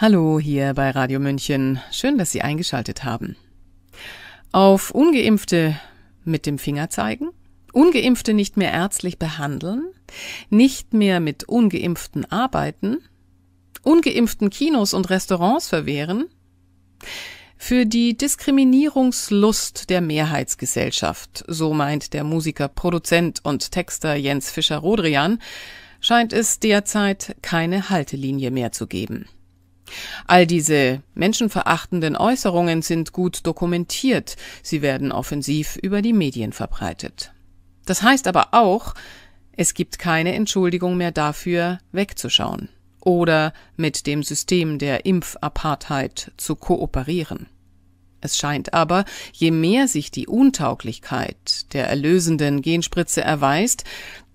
Hallo hier bei Radio München. Schön, dass Sie eingeschaltet haben. Auf ungeimpfte mit dem Finger zeigen, ungeimpfte nicht mehr ärztlich behandeln, nicht mehr mit ungeimpften arbeiten, ungeimpften Kinos und Restaurants verwehren, für die Diskriminierungslust der Mehrheitsgesellschaft, so meint der Musiker, Produzent und Texter Jens Fischer-Rodrian, scheint es derzeit keine Haltelinie mehr zu geben. All diese menschenverachtenden Äußerungen sind gut dokumentiert, sie werden offensiv über die Medien verbreitet. Das heißt aber auch, es gibt keine Entschuldigung mehr dafür, wegzuschauen oder mit dem System der Impfapartheid zu kooperieren. Es scheint aber, je mehr sich die Untauglichkeit der erlösenden Genspritze erweist,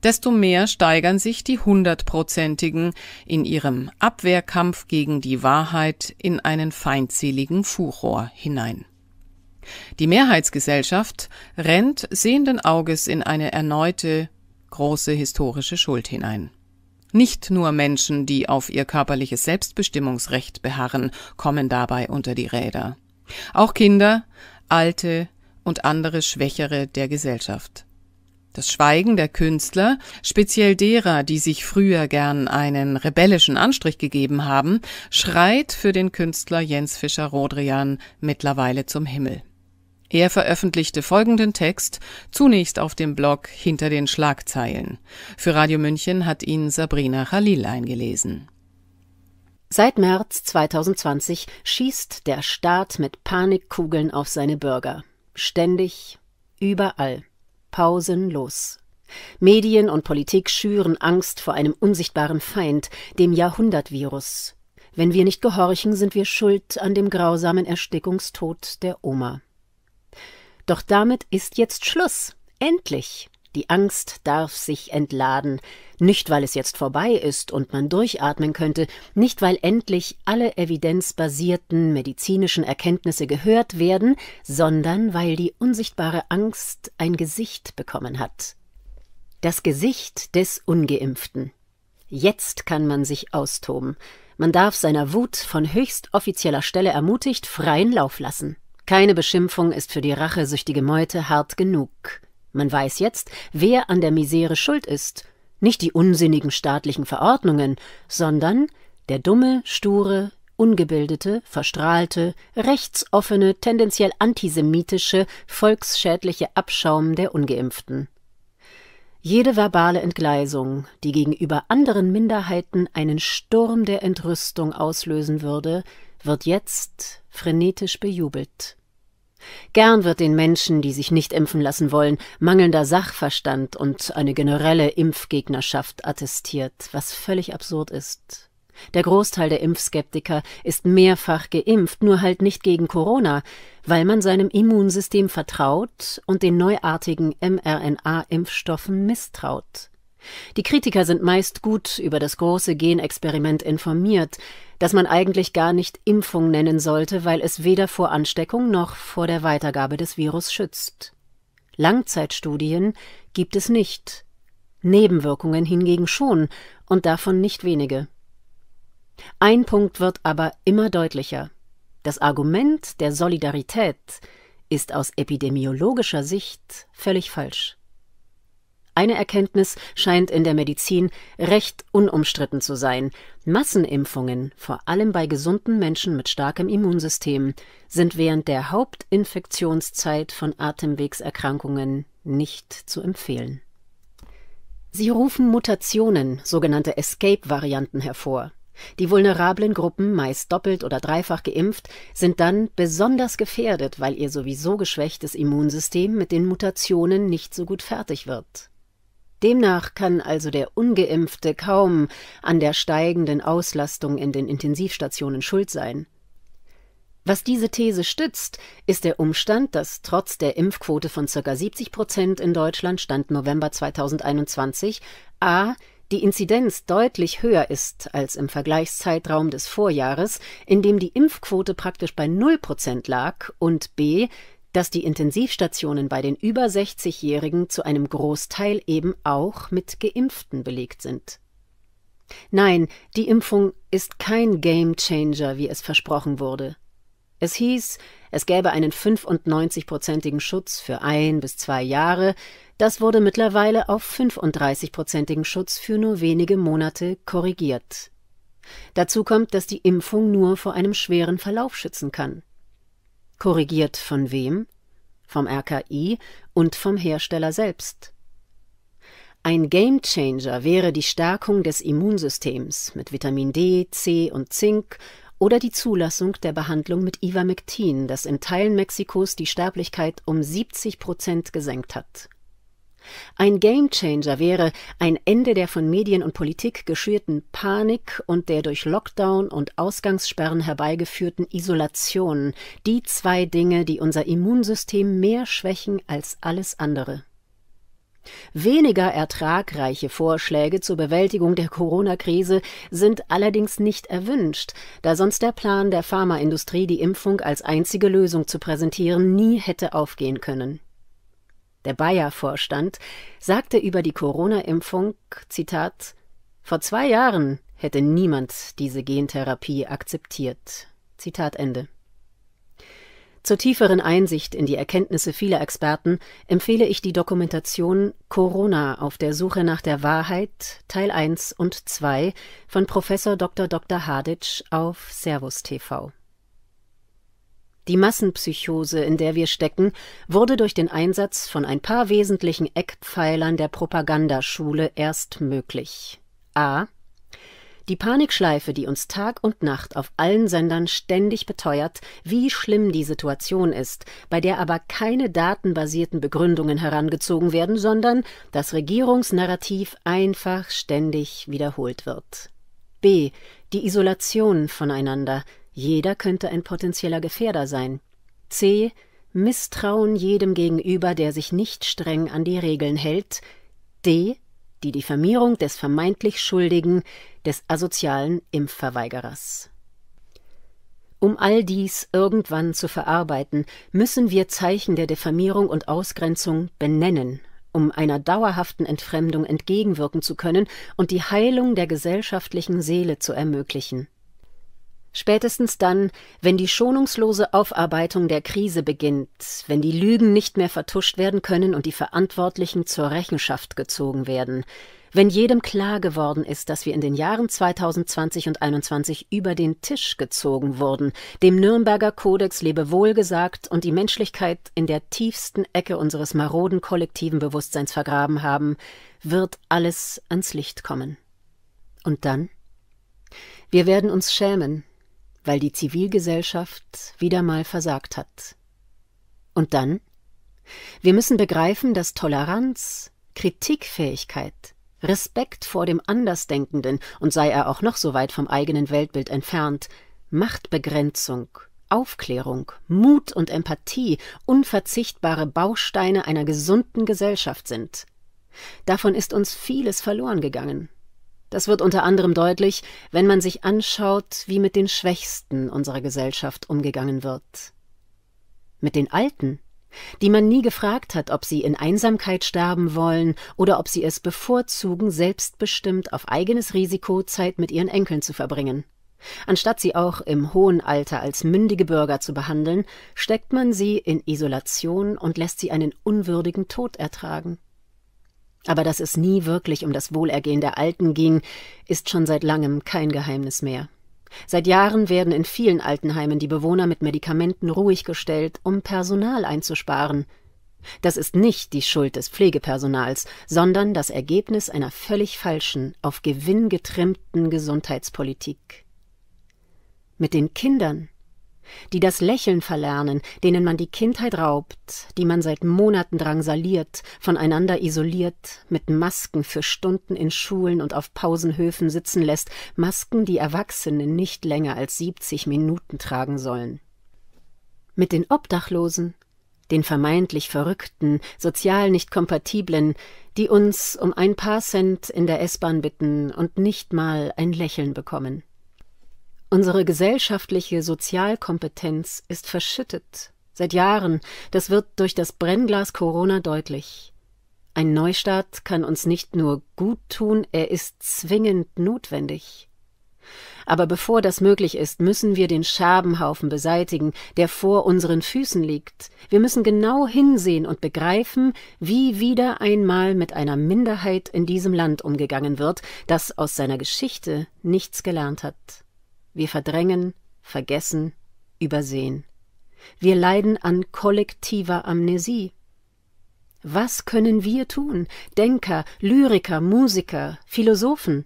desto mehr steigern sich die Hundertprozentigen in ihrem Abwehrkampf gegen die Wahrheit in einen feindseligen Furor hinein. Die Mehrheitsgesellschaft rennt sehenden Auges in eine erneute große historische Schuld hinein. Nicht nur Menschen, die auf ihr körperliches Selbstbestimmungsrecht beharren, kommen dabei unter die Räder. Auch Kinder, Alte und andere Schwächere der Gesellschaft. Das Schweigen der Künstler, speziell derer, die sich früher gern einen rebellischen Anstrich gegeben haben, schreit für den Künstler Jens Fischer-Rodrian mittlerweile zum Himmel. Er veröffentlichte folgenden Text, zunächst auf dem Blog Hinter den Schlagzeilen. Für Radio München hat ihn Sabrina Khalil eingelesen. Seit März 2020 schießt der Staat mit Panikkugeln auf seine Bürger. Ständig, überall pausenlos. Medien und Politik schüren Angst vor einem unsichtbaren Feind, dem Jahrhundertvirus. Wenn wir nicht gehorchen, sind wir schuld an dem grausamen Erstickungstod der Oma. Doch damit ist jetzt Schluss. Endlich. Die Angst darf sich entladen, nicht weil es jetzt vorbei ist und man durchatmen könnte, nicht weil endlich alle evidenzbasierten medizinischen Erkenntnisse gehört werden, sondern weil die unsichtbare Angst ein Gesicht bekommen hat. Das Gesicht des Ungeimpften. Jetzt kann man sich austoben. Man darf seiner Wut von höchst offizieller Stelle ermutigt freien Lauf lassen. Keine Beschimpfung ist für die rachesüchtige Meute hart genug. Man weiß jetzt, wer an der Misere schuld ist, nicht die unsinnigen staatlichen Verordnungen, sondern der dumme, sture, ungebildete, verstrahlte, rechtsoffene, tendenziell antisemitische, volksschädliche Abschaum der ungeimpften. Jede verbale Entgleisung, die gegenüber anderen Minderheiten einen Sturm der Entrüstung auslösen würde, wird jetzt frenetisch bejubelt. Gern wird den Menschen, die sich nicht impfen lassen wollen, mangelnder Sachverstand und eine generelle Impfgegnerschaft attestiert, was völlig absurd ist. Der Großteil der Impfskeptiker ist mehrfach geimpft, nur halt nicht gegen Corona, weil man seinem Immunsystem vertraut und den neuartigen mRNA-Impfstoffen misstraut. Die Kritiker sind meist gut über das große Genexperiment informiert, das man eigentlich gar nicht Impfung nennen sollte, weil es weder vor Ansteckung noch vor der Weitergabe des Virus schützt. Langzeitstudien gibt es nicht. Nebenwirkungen hingegen schon und davon nicht wenige. Ein Punkt wird aber immer deutlicher. Das Argument der Solidarität ist aus epidemiologischer Sicht völlig falsch. Eine Erkenntnis scheint in der Medizin recht unumstritten zu sein. Massenimpfungen, vor allem bei gesunden Menschen mit starkem Immunsystem, sind während der Hauptinfektionszeit von Atemwegserkrankungen nicht zu empfehlen. Sie rufen Mutationen, sogenannte Escape-Varianten hervor. Die vulnerablen Gruppen, meist doppelt oder dreifach geimpft, sind dann besonders gefährdet, weil ihr sowieso geschwächtes Immunsystem mit den Mutationen nicht so gut fertig wird. Demnach kann also der ungeimpfte kaum an der steigenden Auslastung in den Intensivstationen schuld sein. Was diese These stützt, ist der Umstand, dass trotz der Impfquote von ca. 70 Prozent in Deutschland Stand November 2021 a. die Inzidenz deutlich höher ist als im Vergleichszeitraum des Vorjahres, in dem die Impfquote praktisch bei 0 Prozent lag, und b dass die Intensivstationen bei den über 60-Jährigen zu einem Großteil eben auch mit Geimpften belegt sind. Nein, die Impfung ist kein Game Changer, wie es versprochen wurde. Es hieß, es gäbe einen 95-prozentigen Schutz für ein bis zwei Jahre, das wurde mittlerweile auf 35-prozentigen Schutz für nur wenige Monate korrigiert. Dazu kommt, dass die Impfung nur vor einem schweren Verlauf schützen kann. Korrigiert von wem? Vom RKI und vom Hersteller selbst. Ein Gamechanger wäre die Stärkung des Immunsystems mit Vitamin D, C und Zink oder die Zulassung der Behandlung mit Ivermectin, das in Teilen Mexikos die Sterblichkeit um 70 Prozent gesenkt hat. Ein Gamechanger wäre ein Ende der von Medien und Politik geschürten Panik und der durch Lockdown und Ausgangssperren herbeigeführten Isolation, die zwei Dinge, die unser Immunsystem mehr schwächen als alles andere. Weniger ertragreiche Vorschläge zur Bewältigung der Corona-Krise sind allerdings nicht erwünscht, da sonst der Plan der Pharmaindustrie, die Impfung als einzige Lösung zu präsentieren, nie hätte aufgehen können der Bayer-Vorstand, sagte über die Corona-Impfung, Zitat, vor zwei Jahren hätte niemand diese Gentherapie akzeptiert. Zitat Ende. Zur tieferen Einsicht in die Erkenntnisse vieler Experten empfehle ich die Dokumentation Corona auf der Suche nach der Wahrheit Teil 1 und 2 von Prof. Dr. Dr. Haditsch auf Servus TV. Die Massenpsychose, in der wir stecken, wurde durch den Einsatz von ein paar wesentlichen Eckpfeilern der Propagandaschule erst möglich. A. Die Panikschleife, die uns Tag und Nacht auf allen Sendern ständig beteuert, wie schlimm die Situation ist, bei der aber keine datenbasierten Begründungen herangezogen werden, sondern das Regierungsnarrativ einfach ständig wiederholt wird. B. Die Isolation voneinander, jeder könnte ein potenzieller Gefährder sein. C. Misstrauen jedem gegenüber, der sich nicht streng an die Regeln hält. D. Die Diffamierung des vermeintlich Schuldigen, des asozialen Impfverweigerers. Um all dies irgendwann zu verarbeiten, müssen wir Zeichen der Diffamierung und Ausgrenzung benennen, um einer dauerhaften Entfremdung entgegenwirken zu können und die Heilung der gesellschaftlichen Seele zu ermöglichen. Spätestens dann, wenn die schonungslose Aufarbeitung der Krise beginnt, wenn die Lügen nicht mehr vertuscht werden können und die Verantwortlichen zur Rechenschaft gezogen werden, wenn jedem klar geworden ist, dass wir in den Jahren 2020 und 2021 über den Tisch gezogen wurden, dem Nürnberger Kodex lebewohl gesagt und die Menschlichkeit in der tiefsten Ecke unseres maroden kollektiven Bewusstseins vergraben haben, wird alles ans Licht kommen. Und dann? Wir werden uns schämen, weil die Zivilgesellschaft wieder mal versagt hat. Und dann? Wir müssen begreifen, dass Toleranz, Kritikfähigkeit, Respekt vor dem Andersdenkenden und sei er auch noch so weit vom eigenen Weltbild entfernt, Machtbegrenzung, Aufklärung, Mut und Empathie unverzichtbare Bausteine einer gesunden Gesellschaft sind. Davon ist uns vieles verloren gegangen. Das wird unter anderem deutlich, wenn man sich anschaut, wie mit den Schwächsten unserer Gesellschaft umgegangen wird. Mit den Alten, die man nie gefragt hat, ob sie in Einsamkeit sterben wollen oder ob sie es bevorzugen, selbstbestimmt auf eigenes Risiko Zeit mit ihren Enkeln zu verbringen. Anstatt sie auch im hohen Alter als mündige Bürger zu behandeln, steckt man sie in Isolation und lässt sie einen unwürdigen Tod ertragen. Aber dass es nie wirklich um das Wohlergehen der Alten ging, ist schon seit langem kein Geheimnis mehr. Seit Jahren werden in vielen Altenheimen die Bewohner mit Medikamenten ruhig gestellt, um Personal einzusparen. Das ist nicht die Schuld des Pflegepersonals, sondern das Ergebnis einer völlig falschen, auf Gewinn getrimmten Gesundheitspolitik. Mit den Kindern die das Lächeln verlernen, denen man die Kindheit raubt, die man seit Monaten drangsaliert, voneinander isoliert, mit Masken für Stunden in Schulen und auf Pausenhöfen sitzen lässt, Masken, die Erwachsene nicht länger als 70 Minuten tragen sollen. Mit den Obdachlosen, den vermeintlich Verrückten, sozial nicht kompatiblen, die uns um ein paar Cent in der S-Bahn bitten und nicht mal ein Lächeln bekommen. Unsere gesellschaftliche Sozialkompetenz ist verschüttet. Seit Jahren, das wird durch das Brennglas Corona deutlich. Ein Neustart kann uns nicht nur gut tun, er ist zwingend notwendig. Aber bevor das möglich ist, müssen wir den Schabenhaufen beseitigen, der vor unseren Füßen liegt. Wir müssen genau hinsehen und begreifen, wie wieder einmal mit einer Minderheit in diesem Land umgegangen wird, das aus seiner Geschichte nichts gelernt hat. Wir verdrängen, vergessen, übersehen. Wir leiden an kollektiver Amnesie. Was können wir tun, Denker, Lyriker, Musiker, Philosophen?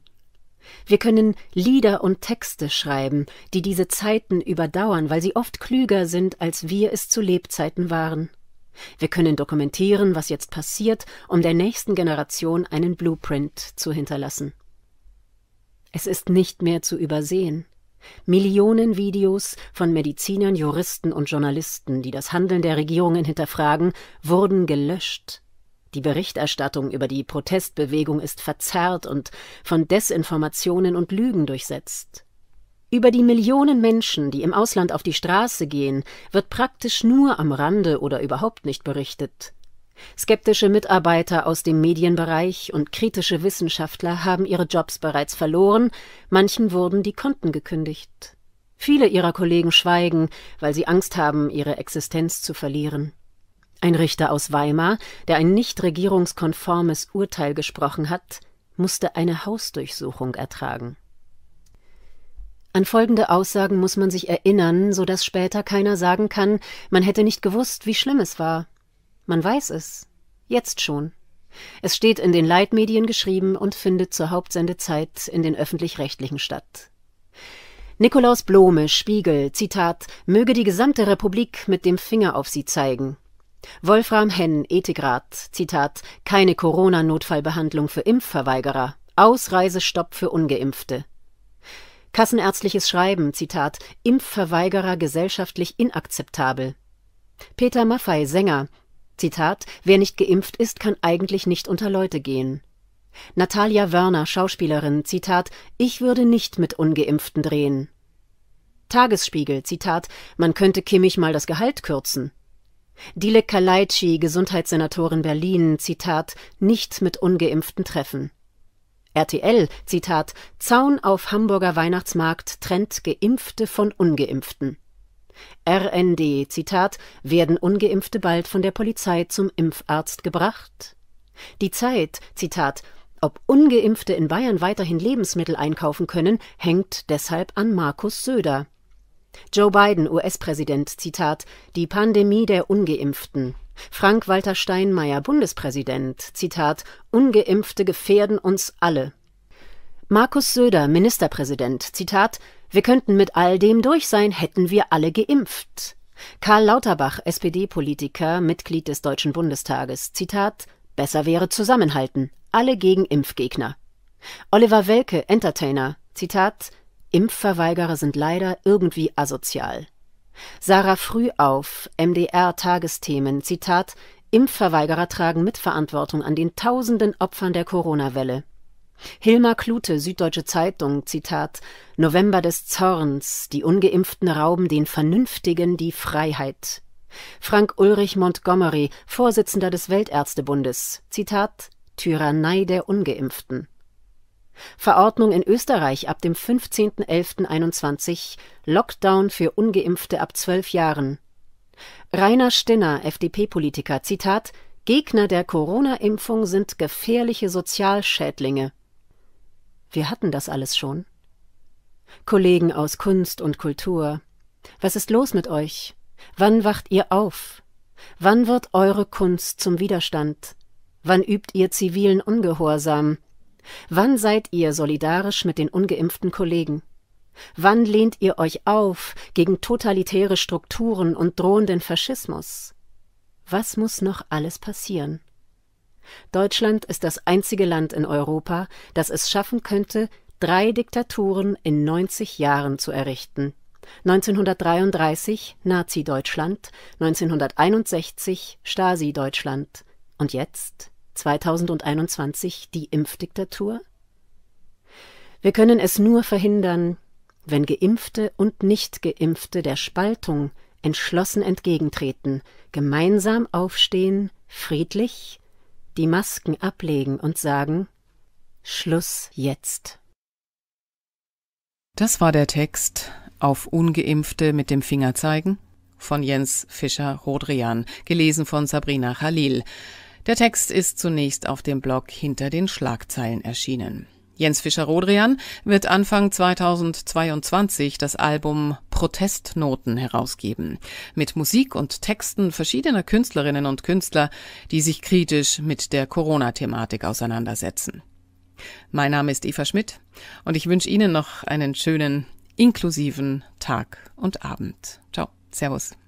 Wir können Lieder und Texte schreiben, die diese Zeiten überdauern, weil sie oft klüger sind, als wir es zu Lebzeiten waren. Wir können dokumentieren, was jetzt passiert, um der nächsten Generation einen Blueprint zu hinterlassen. Es ist nicht mehr zu übersehen. Millionen Videos von Medizinern, Juristen und Journalisten, die das Handeln der Regierungen hinterfragen, wurden gelöscht. Die Berichterstattung über die Protestbewegung ist verzerrt und von Desinformationen und Lügen durchsetzt. Über die Millionen Menschen, die im Ausland auf die Straße gehen, wird praktisch nur am Rande oder überhaupt nicht berichtet. Skeptische Mitarbeiter aus dem Medienbereich und kritische Wissenschaftler haben ihre Jobs bereits verloren, manchen wurden die Konten gekündigt. Viele ihrer Kollegen schweigen, weil sie Angst haben, ihre Existenz zu verlieren. Ein Richter aus Weimar, der ein nicht regierungskonformes Urteil gesprochen hat, musste eine Hausdurchsuchung ertragen. An folgende Aussagen muss man sich erinnern, so dass später keiner sagen kann, man hätte nicht gewusst, wie schlimm es war. Man weiß es. Jetzt schon. Es steht in den Leitmedien geschrieben und findet zur Hauptsendezeit in den öffentlich-rechtlichen statt. Nikolaus Blome, Spiegel, Zitat, möge die gesamte Republik mit dem Finger auf sie zeigen. Wolfram Henn, Ethikrat, Zitat, keine Corona-Notfallbehandlung für Impfverweigerer, Ausreisestopp für Ungeimpfte. Kassenärztliches Schreiben, Zitat, Impfverweigerer gesellschaftlich inakzeptabel. Peter Maffei, Sänger, Zitat, wer nicht geimpft ist, kann eigentlich nicht unter Leute gehen. Natalia Wörner, Schauspielerin, Zitat, ich würde nicht mit Ungeimpften drehen. Tagesspiegel, Zitat, man könnte Kimmich mal das Gehalt kürzen. Dile Kaleitschi, Gesundheitssenatorin Berlin, Zitat, nicht mit Ungeimpften treffen. RTL, Zitat, Zaun auf Hamburger Weihnachtsmarkt trennt Geimpfte von Ungeimpften. RND, Zitat, werden Ungeimpfte bald von der Polizei zum Impfarzt gebracht? Die Zeit, Zitat, ob Ungeimpfte in Bayern weiterhin Lebensmittel einkaufen können, hängt deshalb an Markus Söder. Joe Biden, US-Präsident, Zitat, die Pandemie der Ungeimpften. Frank-Walter Steinmeier, Bundespräsident, Zitat, Ungeimpfte gefährden uns alle. Markus Söder, Ministerpräsident, Zitat, wir könnten mit all dem durch sein, hätten wir alle geimpft. Karl Lauterbach, SPD-Politiker, Mitglied des Deutschen Bundestages, Zitat, besser wäre zusammenhalten, alle gegen Impfgegner. Oliver Welke, Entertainer, Zitat, Impfverweigerer sind leider irgendwie asozial. Sarah Frühauf, MDR Tagesthemen, Zitat, Impfverweigerer tragen Mitverantwortung an den tausenden Opfern der Corona-Welle. Hilmar Klute, Süddeutsche Zeitung, Zitat November des Zorns, die ungeimpften rauben den Vernünftigen die Freiheit. Frank Ulrich Montgomery, Vorsitzender des Weltärztebundes, Zitat Tyrannei der Ungeimpften. Verordnung in Österreich ab dem 15.11.21 Lockdown für Ungeimpfte ab zwölf Jahren. Rainer Stinner, FDP-Politiker, Zitat Gegner der Corona-Impfung sind gefährliche Sozialschädlinge. Wir hatten das alles schon. Kollegen aus Kunst und Kultur. Was ist los mit euch? Wann wacht ihr auf? Wann wird eure Kunst zum Widerstand? Wann übt ihr zivilen Ungehorsam? Wann seid ihr solidarisch mit den ungeimpften Kollegen? Wann lehnt ihr euch auf gegen totalitäre Strukturen und drohenden Faschismus? Was muss noch alles passieren? Deutschland ist das einzige Land in Europa, das es schaffen könnte, drei Diktaturen in 90 Jahren zu errichten. 1933 Nazi-Deutschland, 1961 Stasi-Deutschland und jetzt 2021 die Impfdiktatur? Wir können es nur verhindern, wenn Geimpfte und Nicht-Geimpfte der Spaltung entschlossen entgegentreten, gemeinsam aufstehen, friedlich, die Masken ablegen und sagen Schluss jetzt. Das war der Text Auf ungeimpfte mit dem Finger zeigen von Jens Fischer Rodrian, gelesen von Sabrina Khalil. Der Text ist zunächst auf dem Blog Hinter den Schlagzeilen erschienen. Jens Fischer-Rodrian wird Anfang 2022 das Album Protestnoten herausgeben, mit Musik und Texten verschiedener Künstlerinnen und Künstler, die sich kritisch mit der Corona-Thematik auseinandersetzen. Mein Name ist Eva Schmidt und ich wünsche Ihnen noch einen schönen, inklusiven Tag und Abend. Ciao, Servus.